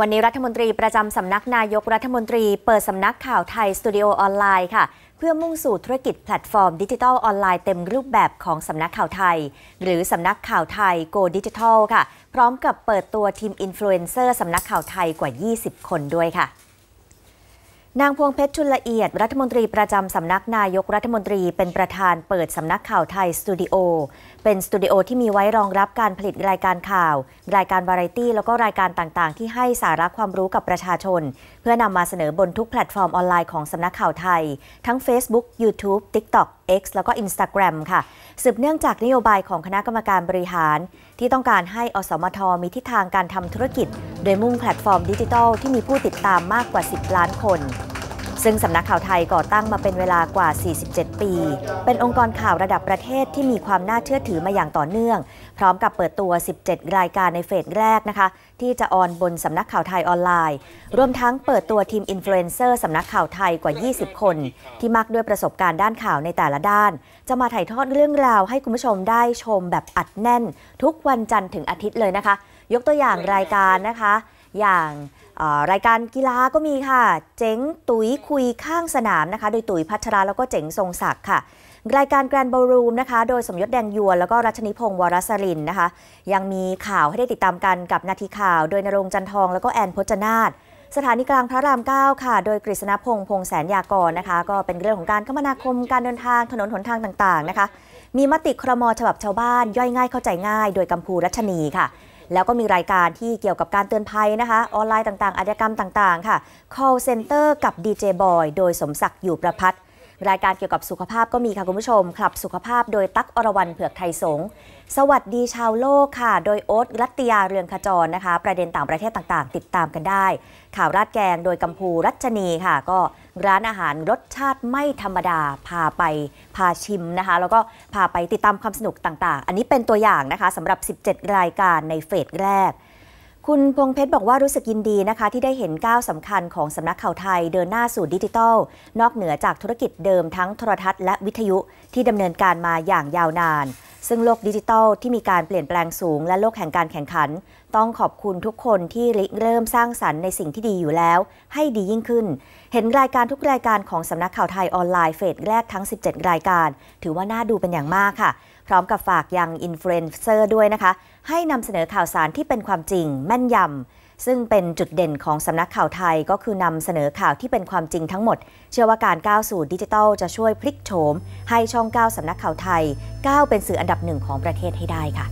วันนี้รัฐมนตรีประจำสำนักนายกรัฐมนตรีเปิดสำนักข่าวไทยสตูดิโอออนไลน์ค่ะ เพื่อมุ่งสู่ธุรกิจแพลตฟอร์ม ดิจิทัลออนไลน์ เต็มรูปแบบของสำนักข่าวไทย หรือสำนักข่าวไทยโกดิจิทัลค่ะ พร้อมกับเปิดตัวทีมอินฟลูเอนเซอร์สำนักข่าวไทยกว่า 20 คนด้วยค่ะนางพวงเพชรชุนละเอียดรัฐมนตรีประจำสำนักนายกรัฐมนตรีเป็นประธานเปิดสำนักข่าวไทย สตูดิโอ เป็นสตูดิโอที่มีไว้รองรับการผลิตรายการข่าว รายการวาไรตี้แล้วก็รายการต่างๆ ที่ให้สาระความรู้กับประชาชน เพื่อนำมาเสนอบนทุกแพลตฟอร์มออนไลน์ของสำนักข่าวไทย ทั้ง Facebook YouTube TikTok X แล้วก็ Instagram ค่ะ สืบเนื่องจากนโยบายของคณะกรรมการบริหาร ที่ต้องการให้อสมทมีทิศทางการทำธุรกิจ โดยมุ่งแพลตฟอร์มดิจิทัลที่มีผู้ติดตามมากกว่า 10 ล้านคนซึ่งสำนักข่าวไทยก่อตั้งมาเป็นเวลากว่า 47 ปี เป็นองค์กรข่าวระดับประเทศที่มีความน่าเชื่อถือมาอย่างต่อเนื่อง พร้อมกับเปิดตัว 17 รายการในเฟสแรกนะคะ ที่จะออนบนสำนักข่าวไทยออนไลน์ รวมทั้งเปิดตัวทีมอินฟลูเอนเซอร์สำนักข่าวไทยกว่า 20 คน ที่มักด้วยประสบการณ์ด้านข่าวในแต่ละด้าน จะมาถ่ายทอดเรื่องราวให้คุณผู้ชมได้ชมแบบอัดแน่น ทุกวันจันทร์ถึงอาทิตย์เลยนะคะ ยกตัวอย่างรายการนะคะอย่างรายการกีฬาก็มีค่ะ เจ๋งตุ๋ยคุยข้างสนามนะคะ โดยตุ๋ยพัชราแล้วก็เจ๋งทรงศักดิ์ค่ะ รายการแกรนด์บอลรูมนะคะ โดยสมยศแดงยวน แล้วก็รัชนิพงศ์วรสรินนะคะ ยังมีข่าวให้ได้ติดตามกันกับนาทีข่าวโดยนรงจันทองแล้วก็แอนพจนาตสถานีกลางพระราม 9 ค่ะ โดยกฤษณพงษ์พงษ์แสนยากรนะคะ ก็เป็นเรื่องของการคมนาคมการเดินทางถนนหนทางต่างๆนะคะ มีมติครมฉบับชาวบ้านย่อยง่ายเข้าใจง่าย โดยกัมพูรัชนีค่ะแล้วก็มีรายการที่เกี่ยวกับการเตือนภัยนะคะ ออนไลน์ต่างๆอาชญากรรมต่างๆค่ะ call center กับ DJ Boy โดยสมศักดิ์อยู่ประพัฒนรายการเกี่ยวกับสุขภาพก็มีค่ะ คุณผู้ชมคลับสุขภาพโดยตั๊กอรวรันเผือกไทยสงสวัสดีชาวโลกค่ะ โดยโอ๊ตรัตยาเรืองขจรนะคะ ประเด็นต่างประเทศต่าง ๆ ติดตามกันได้ ข่าวราดแกงโดยกัมพูรัชนีค่ะ ก็ร้านอาหารรสชาติไม่ธรรมดาพาไปพาชิมนะคะ แล้วก็พาไปติดตามความสนุกต่างๆ อันนี้เป็นตัวอย่างนะคะสำหรับ 17 รายการในเฟสแรกคุณพงเพชรบอกว่ารู้สึกยินดีนะคะที่ได้เห็นก้าวสำคัญของสำนักข่าวไทยเดินหน้าสู่ดิจิทัล นอกเหนือจากธุรกิจเดิมทั้งโทรทัศน์และวิทยุที่ดำเนินการมาอย่างยาวนาน ซึ่งโลกดิจิทัลที่มีการเปลี่ยนแปลงสูงและโลกแห่งการแข่งขันต้องขอบคุณทุกคนที่เริ่มสร้างสรรค์ในสิ่งที่ดีอยู่แล้ว ให้ดียิ่งขึ้น เห็นรายการทุกรายการของสำนักข่าวไทยออนไลน์เฟสแรกทั้ง 17 รายการ ถือว่าน่าดูเป็นอย่างมากค่ะ พร้อมกับฝากยังอินฟลูเอนเซอร์ด้วยนะคะ ให้นำเสนอข่าวสารที่เป็นความจริงแม่นยำซึ่งเป็นจุดเด่นของสำนักข่าวไทยก็คือนำเสนอข่าวที่เป็นความจริงทั้งหมด เชื่อว่าการก้าวสู่ดิจิทัลจะช่วยพลิกโฉมให้ช่องก้าวสำนักข่าวไทยก้าวเป็นสื่ออันดับหนึ่งของประเทศให้ได้ค่ะ